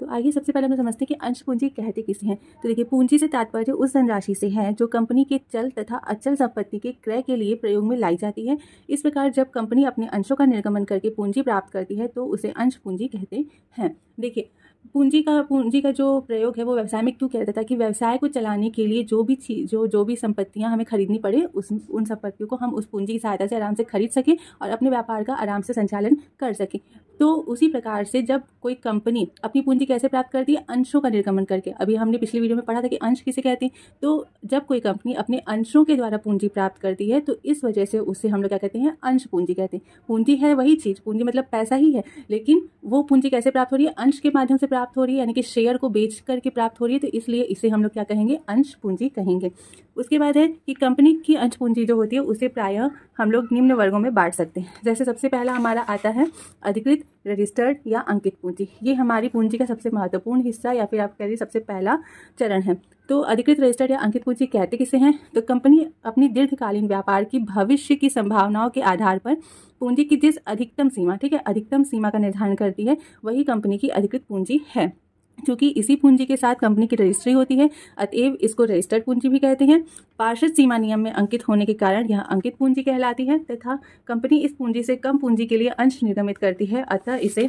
तो आइए सबसे पहले हम समझते हैं कि अंश पूंजी कहते किसे हैं तो देखिए पूंजी से तात्पर्य उस धनराशि से है जो कंपनी के चल तथा अचल संपत्ति के क्रय के लिए प्रयोग में लाई जाती है इस प्रकार जब कंपनी अपने अंशों का निर्गमन करके पूंजी प्राप्त करती है तो उसे अंश पूंजी कहते हैं देखिए पूंजी का पूंजी का जो प्रयोग है वो व्यवसाय में क्यों किया जाता है कि व्यवसाय को चलाने के लिए जो भी चीज जो जो भी संपत्तियां हमें खरीदनी पड़े उस उन संपत्तियों को हम उस पूंजी की सहायता से आराम से खरीद सकें और अपने व्यापार का आराम से संचालन कर सकें तो उसी प्रकार से जब कोई कंपनी अपनी पूंजी कैसे प्राप्त करती है अंशों का निर्गमन करके अभी हमने पिछली वीडियो में पढ़ा था कि अंश किसे कहते हैं तो जब कोई कंपनी अपने अंशों के द्वारा पूंजी प्राप्त करती है तो इस वजह से उससे हम लोग क्या कहते हैं अंश पूंजी कहते हैं पूंजी है वही चीज पूंजी मतलब पैसा ही है लेकिन वो पूंजी कैसे प्राप्त हो रही है अंश के माध्यम से प्राप्त हो रही है यानी कि शेयर को बेच करके प्राप्त हो रही है तो इसलिए इसे हम लोग क्या कहेंगे अंश पूंजी कहेंगे उसके बाद है कि कंपनी की अंश पूंजी जो होती है उसे प्रायः हम लोग निम्न वर्गों में बांट सकते हैं जैसे सबसे पहला हमारा आता है अधिकृत रजिस्टर्ड या अंकित पूंजी ये हमारी पूंजी का सबसे महत्वपूर्ण हिस्सा या फिर आप कह रही सबसे पहला चरण है तो अधिकृत रजिस्टर्ड या अंकित पूंजी कहते किसे हैं तो कंपनी अपनी दीर्घकालीन व्यापार की भविष्य की संभावनाओं के आधार पर पूंजी की जिस अधिकतम सीमा ठीक है अधिकतम सीमा का निर्धारण करती है वही कंपनी की अधिकृत पूंजी है क्योंकि इसी पूंजी के साथ कंपनी की रजिस्ट्री होती है अतएव इसको रजिस्टर्ड पूंजी भी कहते हैं पार्षद सीमा नियम में अंकित होने के कारण यह अंकित पूंजी कहलाती है तथा कंपनी इस पूंजी से कम पूंजी के लिए अंश निर्गमित करती है अतः इसे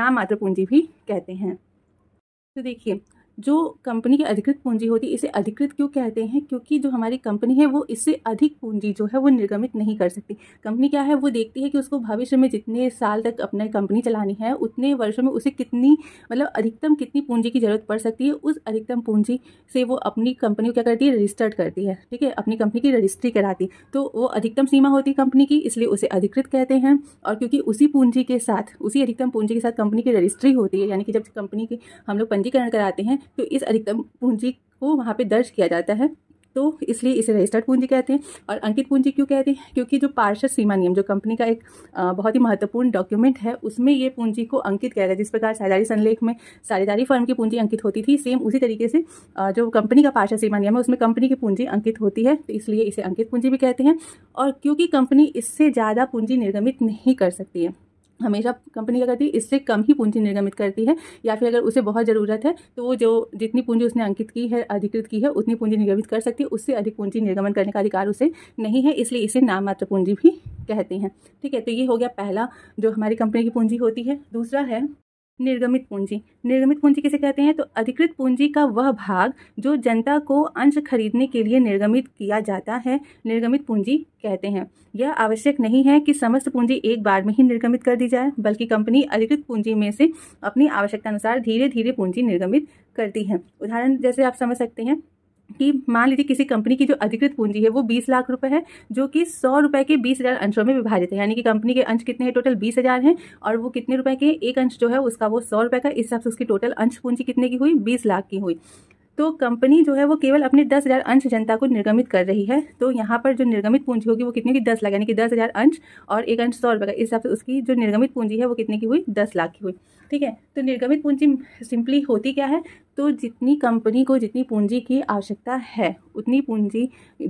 नाम मात्र पूंजी भी कहते हैं तो देखिए जो कंपनी की अधिकृत पूंजी होती है इसे अधिकृत क्यों कहते हैं क्योंकि जो हमारी कंपनी है वो इससे अधिक पूंजी जो है वो निर्गमित नहीं कर सकती कंपनी क्या है वो देखती है कि उसको भविष्य में जितने साल तक अपने कंपनी चलानी है उतने वर्षों में उसे कितनी मतलब अधिकतम कितनी पूंजी की जरूरत पड़ सकती है उस अधिकतम पूंजी से वो अपनी कंपनी को क्या करती है रजिस्टर्ड करती है ठीक है अपनी कंपनी की रजिस्ट्री कराती है तो वो अधिकतम सीमा होती है कंपनी की इसलिए उसे अधिकृत कहते हैं और क्योंकि उसी पूंजी के साथ उसी अधिकतम पूंजी के साथ कंपनी की रजिस्ट्री होती है यानी कि जब कंपनी के हम लोग पंजीकरण कराते हैं तो इस अधिकतम पूंजी को वहाँ पर दर्ज किया जाता है तो इसलिए इसे रजिस्टर्ड पूंजी कहते हैं और अंकित पूंजी क्यों कहते हैं क्योंकि जो पार्षद सीमा नियम जो कंपनी का एक बहुत ही महत्वपूर्ण डॉक्यूमेंट है उसमें ये पूंजी को अंकित किया है जिस प्रकार साझेदारी संलेख में साझेदारी फर्म की पूंजी अंकित होती थी सेम उसी तरीके से जो कंपनी का पार्षद सीमा नियम है उसमें कंपनी की पूंजी अंकित होती है तो इसलिए इसे अंकित पूंजी भी कहते हैं और क्योंकि कंपनी इससे ज़्यादा पूंजी निर्गमित नहीं कर सकती है हमेशा कंपनी क्या करती है इससे कम ही पूंजी निर्गमित करती है या फिर अगर उसे बहुत ज़रूरत है तो वो जो जितनी पूंजी उसने अंकित की है अधिकृत की है उतनी पूंजी निर्गमित कर सकती है उससे अधिक पूंजी निर्गमन करने का अधिकार उसे नहीं है इसलिए इसे नाम मात्र पूंजी भी कहते हैं ठीक है तो ये हो गया पहला जो हमारी कंपनी की पूंजी होती है दूसरा है निर्गमित पूंजी निर्गमित पूंजी किसे कहते हैं तो अधिकृत पूंजी का वह भाग जो जनता को अंश खरीदने के लिए निर्गमित किया जाता है निर्गमित पूंजी कहते हैं यह आवश्यक नहीं है कि समस्त पूंजी एक बार में ही निर्गमित कर दी जाए बल्कि कंपनी अधिकृत पूंजी में से अपनी आवश्यकता अनुसार धीरे धीरे पूंजी निर्गमित करती है उदाहरण जैसे आप समझ सकते हैं कि मान लीजिए किसी कंपनी की जो अधिकृत पूंजी है वो बीस लाख रुपए है जो कि सौ रुपए के बीस हजार अंशों में विभाजित है यानी कि कंपनी के अंश कितने हैं टोटल बीस हजार है और वो कितने रुपए के एक अंश जो है उसका वो सौ रुपए का इस हिसाब से उसकी टोटल अंश पूंजी कितने की हुई बीस लाख की हुई तो कंपनी जो है वो केवल अपने दस हज़ार अंश जनता को निर्गमित कर रही है तो यहाँ पर जो निर्गमित पूंजी होगी वो कितने की दस लाख यानी कि दस हज़ार अंश और एक अंश सौ रुपये का इस हिसाब से उसकी जो निर्गमित पूंजी है वो कितने की हुई दस लाख की हुई ठीक है तो निर्गमित पूंजी सिंपली होती क्या है तो जितनी कंपनी को जितनी पूंजी की आवश्यकता है उतनी पूंजी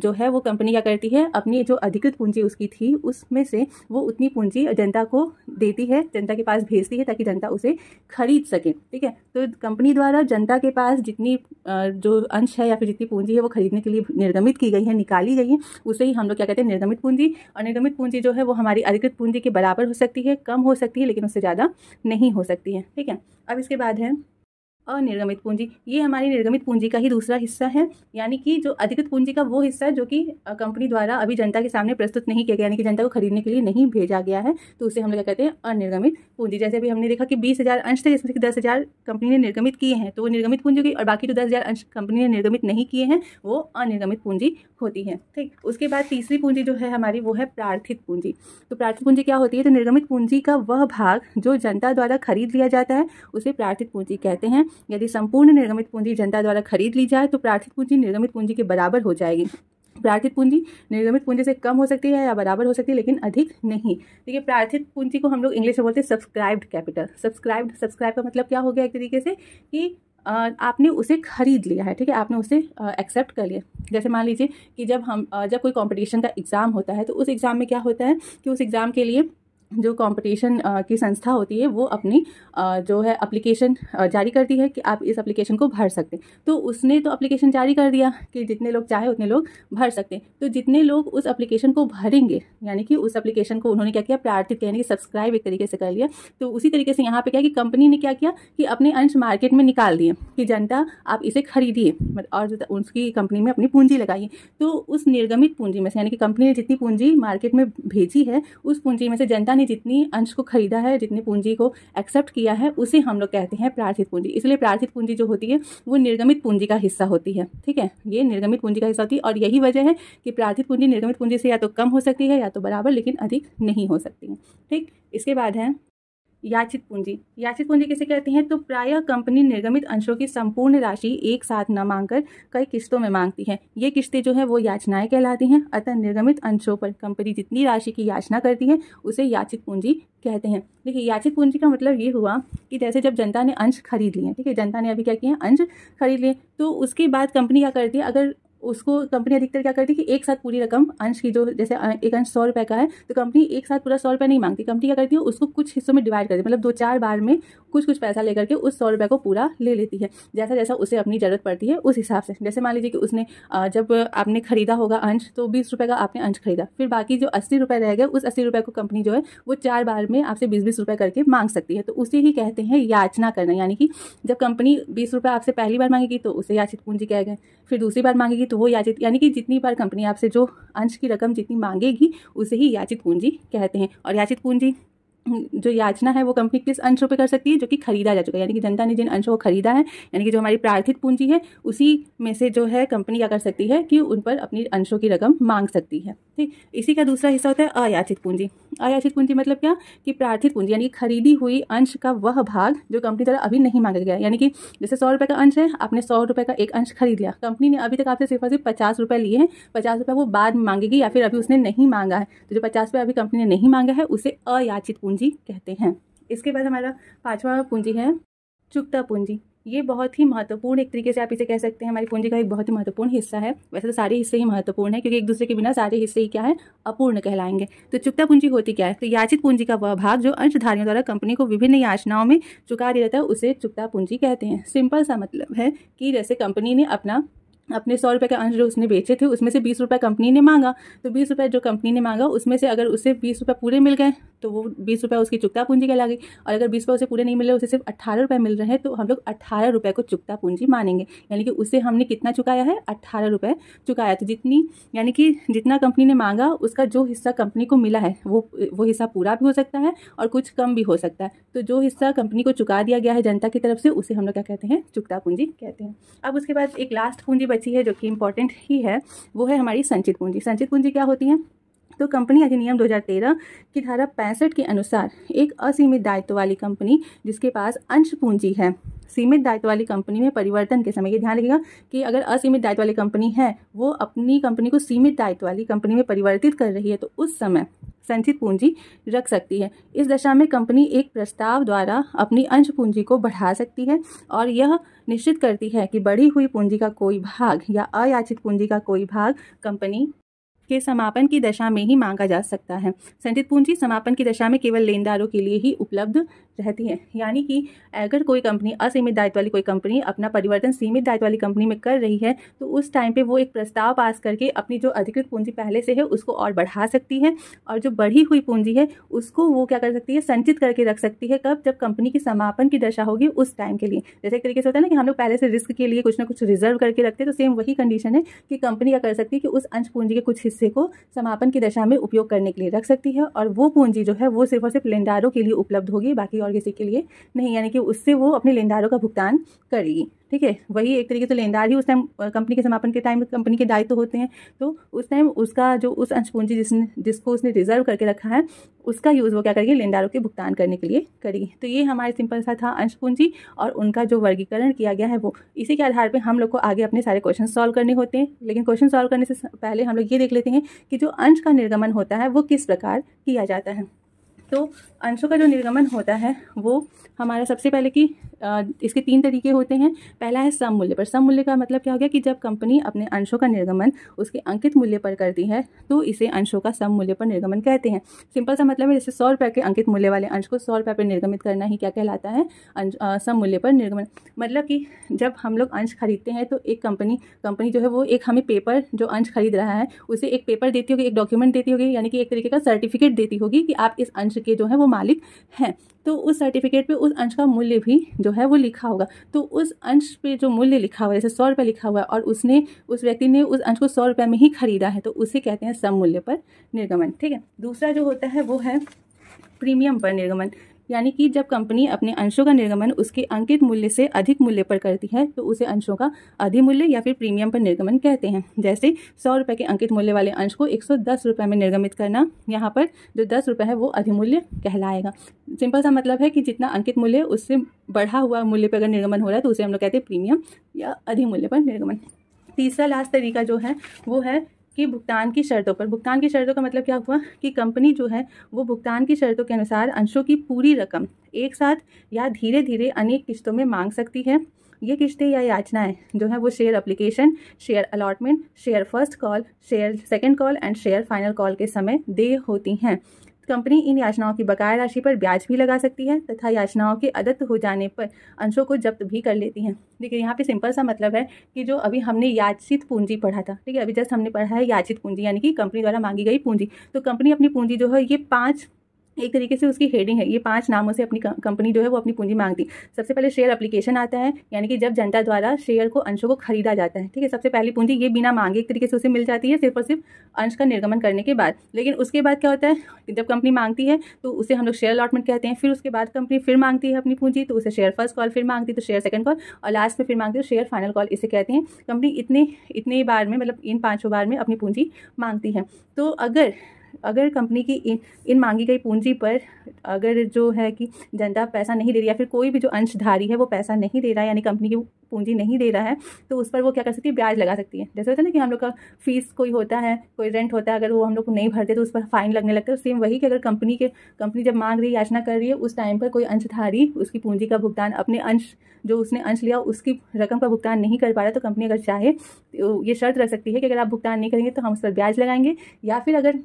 जो है वो कंपनी क्या करती है अपनी जो अधिकृत पूंजी उसकी थी उसमें से वो उतनी पूंजी जनता को देती है जनता के पास भेजती है ताकि जनता उसे खरीद सके ठीक है तो कंपनी द्वारा जनता के पास जितनी जो अंश है या फिर जितनी पूंजी है वो खरीदने के लिए निर्गमित की गई है निकाली गई है उसे ही हम लोग क्या कहते हैं निर्गमित पूंजी और निर्गमित पूंजी जो है वो हमारी अधिकृत पूंजी के बराबर हो सकती है कम हो सकती है लेकिन उससे ज़्यादा नहीं हो सकती है ठीक है अब इसके बाद है अनिर्गमित पूंजी ये हमारी निर्गमित पूंजी का ही दूसरा हिस्सा है यानी कि जो अधिकृत पूंजी का वो हिस्सा है जो कि कंपनी द्वारा अभी जनता के सामने प्रस्तुत नहीं किया गया यानी कि जनता को खरीदने के लिए नहीं भेजा गया है तो उसे हम लोग क्या कहते हैं अनिर्गमित पूंजी जैसे अभी हमने देखा कि बीस हज़ार अंश थे जिसमें कि दस हज़ार कंपनी ने निर्गमित किए हैं तो वो निर्गमित पूंजी की और बाकी जो दस हज़ार अंश कंपनी ने निर्गमित नहीं किए हैं वो अनिर्गमित पूंजी होती है ठीक उसके बाद तीसरी पूंजी जो है हमारी वो है प्रार्थित पूंजी तो प्रार्थित पूंजी क्या होती है तो निर्गमित पूंजी का वह भाग जो जनता द्वारा खरीद लिया जाता है उसे प्रार्थित पूंजी कहते हैं यदि संपूर्ण निर्गमित पूंजी जनता द्वारा खरीद ली जाए तो प्रार्थित पूंजी निर्गमित पूंजी के बराबर हो जाएगी प्रार्थित पूंजी निर्गमित पूंजी से कम हो सकती है या बराबर हो सकती है लेकिन अधिक नहीं देखिए प्रार्थित पूंजी को हम लोग इंग्लिश में बोलते हैं सब्सक्राइब्ड कैपिटल सब्सक्राइब्ड सब्सक्राइब का मतलब क्या हो गया एक तरीके से कि आपने उसे खरीद लिया है ठीक है आपने उसे एक्सेप्ट कर लिया जैसे मान लीजिए कि जब हम जब कोई कंपटीशन का एग्ज़ाम होता है तो उस एग्ज़ाम में क्या होता है कि उस एग्ज़ाम के लिए जो कंपटीशन की संस्था होती है वो अपनी जो है एप्लीकेशन जारी करती है कि आप इस एप्लीकेशन को भर सकते हैं तो उसने तो एप्लीकेशन जारी कर दिया कि जितने लोग चाहे उतने लोग भर सकते हैं तो जितने लोग उस एप्लीकेशन को भरेंगे यानी कि उस एप्लीकेशन को उन्होंने क्या किया प्रार्थित यानी कि सब्सक्राइब एक तरीके से कर लिया तो उसी तरीके से यहाँ पर क्या कि कंपनी ने क्या किया कि अपने अंश मार्केट में निकाल दिए कि जनता आप इसे खरीदिए और उसकी कंपनी में अपनी पूंजी लगाइए तो उस निर्गमित पूंजी में से यानी कि कंपनी ने जितनी पूंजी मार्केट में भेजी है उस पूंजी में से जनता ने जितनी अंश को खरीदा है जितनी पूंजी को एक्सेप्ट किया है उसे हम लोग कहते हैं प्रार्थित पूंजी इसलिए प्रार्थित पूंजी जो होती है वो निर्गमित पूंजी का हिस्सा होती है ठीक है ये निर्गमित पूंजी का हिस्सा होती है और यही वजह है कि प्रार्थित पूंजी निर्गमित पूंजी से या तो कम हो सकती है या तो बराबर लेकिन अधिक नहीं हो सकती है ठीक इसके बाद है याचित पूंजी याचित पूंजी किसे कहते हैं तो प्रायः कंपनी निर्गमित अंशों की संपूर्ण राशि एक साथ न मांगकर कई किस्तों में मांगती है ये किस्तें जो है वो याचनाएं कहलाती हैं अतः निर्गमित अंशों पर कंपनी जितनी राशि की याचना करती है उसे याचित पूंजी कहते हैं देखिए याचित पूंजी का मतलब ये हुआ कि जैसे जब जनता ने अंश खरीद लिए ठीक है जनता ने अभी क्या किया अंश खरीद लिए तो उसके बाद कंपनी क्या करती है अगर उसको कंपनी अधिकतर क्या करती है कि एक साथ पूरी रकम अंश की जो जैसे एक अंश सौ रुपये का है तो कंपनी एक साथ पूरा सौ रुपये नहीं मांगती कंपनी क्या करती है उसको कुछ हिस्सों में डिवाइड करती है मतलब दो चार बार में कुछ कुछ पैसा लेकर के उस सौ रुपये को पूरा ले लेती है जैसा जैसा उसे अपनी ज़रूरत पड़ती है उस हिसाब से जैसे मान लीजिए कि उसने जब आपने खरीदा होगा अंश तो बीस रुपये का आपने अंश खरीदा फिर बाकी जो अस्सी रुपए रह गए उस अस्सी रुपये को कंपनी जो है वो चार बार में आपसे बीस बीस रुपये करके मांग सकती है तो उसे ही कहते हैं याचना करना यानी कि जब कंपनी बीस रुपये आपसे पहली बार मांगेगी तो उसे याचित पूंजी कह गए फिर दूसरी बार मांगेगी तो वो याचित यानी कि जितनी बार कंपनी आपसे जो अंश की रकम जितनी मांगेगी उसे ही याचित पूंजी कहते हैं और याचित पूंजी जो याचना है वो कंपनी किस अंश पे कर सकती है जो कि खरीदा जा चुका है यानी कि जनता ने जिन अंशों को खरीदा है यानी कि जो हमारी प्रार्थित पूंजी है उसी में से जो है कंपनी क्या कर सकती है कि उन पर अपनी अंशों की रकम मांग सकती है ठीक इसी का दूसरा हिस्सा होता है अयाचित पूंजी अयाचित पूंजी मतलब क्या कि प्रार्थित पूंजी यानी कि खरीदी हुई अंश का वह भाग जो कंपनी द्वारा अभी नहीं मांगा गया यानी कि जैसे सौ रुपये का अंश है आपने सौ रुपये का एक अंश खरीद लिया कंपनी ने अभी तक आपसे सिर्फ और सिर्फ पचास रुपये लिए हैं पचास रुपये वो बाद मांगेगी या फिर अभी उसने नहीं मांगा है तो जो पचास रुपये अभी कंपनी ने नहीं मांगा है उसे अयाचित पूंजी कहते हैं इसके बाद हमारा पाँचवा पूंजी है चुकता पूंजी ये बहुत ही महत्वपूर्ण एक तरीके से आप इसे कह सकते हैं हमारी पूंजी का एक बहुत ही महत्वपूर्ण हिस्सा है वैसे तो सारे हिस्से ही महत्वपूर्ण है क्योंकि एक दूसरे के बिना सारे हिस्से ही क्या है अपूर्ण कहलाएंगे तो चुकता पूंजी होती क्या है तो याचित पूंजी का वह भाग जो अंशधारियों द्वारा कंपनी को विभिन्न याचनाओं में चुका दिया जाता है उसे चुकता पूंजी कहते हैं सिंपल सा मतलब है कि जैसे कंपनी ने अपना अपने सौ रुपये का अंश जो उसने बेचे थे उसमें से बीस रुपये कंपनी ने मांगा तो बीस रुपये जो कंपनी ने मांगा उसमें से अगर उसे बीस रुपये पूरे मिल गए तो वो बीस रुपये उसकी चुकता पूंजी कहला गई और अगर बीस रुपये उसे पूरे नहीं मिल रहे उसे सिर्फ अट्ठारह रुपये मिल रहे हैं तो हम लोग अट्ठारह रुपये को चुकता पूंजी मानेंगे यानी कि उसे हमने कितना चुकाया है अट्ठारह रुपये चुकाया तो जितनी यानी कि जितना कंपनी ने मांगा उसका जो हिस्सा कंपनी को मिला है वो वो हिस्सा पूरा भी हो सकता है और कुछ कम भी हो सकता है तो जो हिस्सा कंपनी को चुका दिया गया है जनता की तरफ से उसे हम लोग क्या कहते हैं चुकता पूंजी कहते हैं अब उसके बाद एक लास्ट पूंजी बची है जो कि इंपॉर्टेंट ही है वो है हमारी संचित पूंजी संचित पूंजी क्या होती है तो कंपनी अधिनियम 2013 की धारा पैंसठ के अनुसार एक असीमित दायित्व वाली कंपनी जिसके पास अंश पूंजी है सीमित दायित्व वाली कंपनी में परिवर्तन के समय ये ध्यान रखिएगा कि अगर असीमित दायित्व वाली कंपनी है वो अपनी कंपनी को सीमित दायित्व वाली कंपनी में परिवर्तित कर रही है तो उस समय संचित पूंजी रख सकती है इस दशा में कंपनी एक प्रस्ताव द्वारा अपनी अंश पूंजी को बढ़ा सकती है और यह निश्चित करती है कि बढ़ी हुई पूंजी का कोई भाग या अयाचित पूंजी का कोई भाग कंपनी के समापन की दशा में ही मांगा जा सकता है संचित पूंजी समापन की दशा में केवल लेनदारों के लिए ही उपलब्ध रहती है यानी कि अगर कोई कंपनी असीमित दायित्व वाली कोई कंपनी अपना परिवर्तन सीमित दायित्व वाली कंपनी में कर रही है तो उस टाइम पे वो एक प्रस्ताव पास करके अपनी जो अधिकृत पूंजी पहले से है उसको और बढ़ा सकती है और जो बढ़ी हुई पूंजी है उसको वो क्या कर सकती है संचित करके रख सकती है कब जब कंपनी की समापन की दशा होगी उस टाइम के लिए जैसे एक तरीके से होता है ना कि हम लोग पहले से रिस्क के लिए कुछ ना कुछ रिजर्व करके रखते हैं तो सेम वही कंडीशन है कि कंपनी क्या कर सकती है कि उस अंश पूंजी के कुछ हिस्से हिस्से को समापन की दशा में उपयोग करने के लिए रख सकती है और वो पूंजी जो है वो सिर्फ और सिर्फ लेनदारों के लिए उपलब्ध होगी बाकी और किसी के लिए नहीं यानी कि उससे वो अपने लेनदारों का भुगतान करेगी ठीक है वही एक तरीके से लेनदार ही उस टाइम कंपनी के समापन के टाइम कंपनी के दायित्व होते हैं तो उस टाइम उसका जो उस अंश पूंजी जिसने जिसको उसने रिजर्व करके रखा है उसका यूज़ वो क्या करेगी लेनदारों के भुगतान करने के लिए करेगी तो ये हमारे सिंपल सा था अंश पूंजी और उनका जो वर्गीकरण किया गया है वो इसी के आधार पर हम लोग को आगे अपने सारे क्वेश्चन सॉल्व करने होते हैं लेकिन क्वेश्चन सॉल्व करने से पहले हम लोग ये देख लेते हैं कि जो अंश का निर्गमन होता है वो किस प्रकार किया जाता है तो अंशों का जो निर्गमन होता है वो हमारा सबसे पहले कि इसके तीन तरीके होते हैं पहला है सम मूल्य पर सम मूल्य का मतलब क्या हो गया कि जब कंपनी अपने अंशों का निर्गमन उसके अंकित मूल्य पर करती है तो इसे अंशों का सम मूल्य पर निर्गमन कहते हैं सिंपल सा मतलब है जैसे सौ रुपये के अंकित मूल्य वाले अंश को सौ रुपये पर निर्गमित करना ही क्या कहलाता है सम मूल्य पर निर्गमन मतलब कि जब हम लोग अंश खरीदते हैं तो एक कंपनी कंपनी जो है वो एक हमें पेपर जो अंश खरीद रहा है उसे एक पेपर देती होगी एक डॉक्यूमेंट देती होगी यानी कि एक तरीके का सर्टिफिकेट देती होगी कि आप इस अंश अंश के जो है वो मालिक हैं तो उस सर्टिफिकेट पे उस अंश का मूल्य भी जो है वो लिखा होगा तो उस अंश पे जो मूल्य लिखा हुआ है जैसे सौ रुपये लिखा हुआ है और उसने उस व्यक्ति ने उस अंश को सौ रुपये में ही खरीदा है तो उसे कहते हैं सम मूल्य पर निर्गमन ठीक है दूसरा जो होता है वो है प्रीमियम पर निर्गमन यानी कि जब कंपनी अपने अंशों का निर्गमन उसके अंकित मूल्य से अधिक मूल्य पर करती है तो उसे अंशों का अधिमूल्य या फिर प्रीमियम पर निर्गमन कहते हैं जैसे सौ रुपये के अंकित मूल्य वाले अंश को एक सौ दस रुपये में निर्गमित करना यहाँ पर जो दस रुपये है वो अधिमूल्य कहलाएगा सिंपल सा मतलब है कि जितना अंकित मूल्य उससे बढ़ा हुआ मूल्य पर अगर निर्गमन हो रहा है तो उसे हम लोग कहते हैं प्रीमियम या अधिमूल्य पर निर्गमन तीसरा लास्ट तरीका जो है वो है कि भुगतान की शर्तों पर भुगतान की शर्तों का मतलब क्या हुआ कि कंपनी जो है वो भुगतान की शर्तों के अनुसार अंशों की पूरी रकम एक साथ या धीरे धीरे अनेक किस्तों में मांग सकती है ये किस्तें या याचनाएं जो है वो share application share allotment share first call share second call and share final call के समय दे होती हैं कंपनी इन याचनाओं की बकाया राशि पर ब्याज भी लगा सकती है तथा याचनाओं के अदत्त हो जाने पर अंशों को जब्त भी कर लेती है देखिए यहाँ पे सिंपल सा मतलब है कि जो अभी हमने याचित पूंजी पढ़ा था ठीक है अभी जस्ट हमने पढ़ा है याचित पूंजी यानी कि कंपनी द्वारा मांगी गई पूंजी तो कंपनी अपनी पूंजी जो है ये पाँच एक तरीके से उसकी हेडिंग है ये पांच नामों से अपनी कंपनी जो है वो अपनी पूंजी मांगती सबसे पहले शेयर अप्लीकेशन आता है यानी कि जब जनता द्वारा शेयर को अंशों को खरीदा जाता है ठीक है सबसे पहली पूंजी ये बिना मांगे एक तरीके से उसे मिल जाती है सिर्फ और सिर्फ अंश का निर्गमन करने के बाद लेकिन उसके बाद क्या होता है जब कंपनी मांगती है तो उसे हम लोग शेयर अलॉटमेंट कहते हैं फिर उसके बाद कंपनी फिर मांगती है अपनी पूंजी तो उसे शेयर फर्स्ट कॉल फिर मांगती तो शेयर सेकंड कॉल और लास्ट में फिर मांगती है शेयर फाइनल कॉल इसे कहते हैं कंपनी इतने इतने बार में मतलब इन पाँचों बार में अपनी पूंजी मांगती है तो अगर अगर कंपनी की इन, इन मांगी गई पूंजी पर अगर जो है कि जनता पैसा नहीं दे रही या फिर कोई भी जो अंशधारी है वो पैसा नहीं दे रहा है यानी कंपनी की पूंजी नहीं दे रहा है तो उस पर वो क्या कर सकती है ब्याज लगा सकती है जैसे होता है ना कि हम लोग का फीस कोई होता है कोई रेंट होता है अगर वो हम लोग को नहीं भरते तो उस पर फाइन लगने लगता है सेम तो वही कि अगर कंपनी के कंपनी जब मांग रही याचना कर रही है उस टाइम पर कोई अंशधारी उसकी पूंजी का भुगतान अपने अंश जो उसने अंश लिया उसकी रकम का भुगतान नहीं कर पा रहा तो कंपनी अगर चाहे तो ये शर्त रख सकती है कि अगर आप भुगतान नहीं करेंगे तो हम उस पर ब्याज लगाएंगे या फिर अगर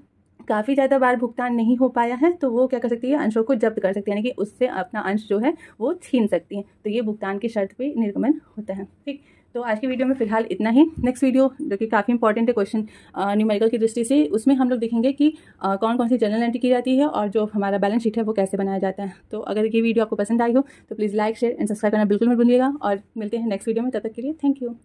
काफ़ी ज़्यादा बार भुगतान नहीं हो पाया है तो वो क्या कर सकती है अंशों को जब्त कर सकती है यानी कि उससे अपना अंश जो है वो छीन सकती है तो ये भुगतान की शर्त पे निर्गमन होता है ठीक तो आज की वीडियो में फिलहाल इतना ही नेक्स्ट वीडियो जो कि काफ़ी इंपॉर्टेंट है क्वेश्चन न्यूमेरिकल की दृष्टि से उसमें हम लोग देखेंगे कि आ, कौन कौन सी जर्नल एंट्री की जाती है और जो हमारा बैलेंस शीट है वो कैसे बनाया जाता है तो अगर ये वीडियो आपको पसंद आई हो तो please like share and subscribe करना बिल्कुल मत भूलिएगा और मिलते हैं नेक्स्ट वीडियो में तब तक के लिए थैंक यू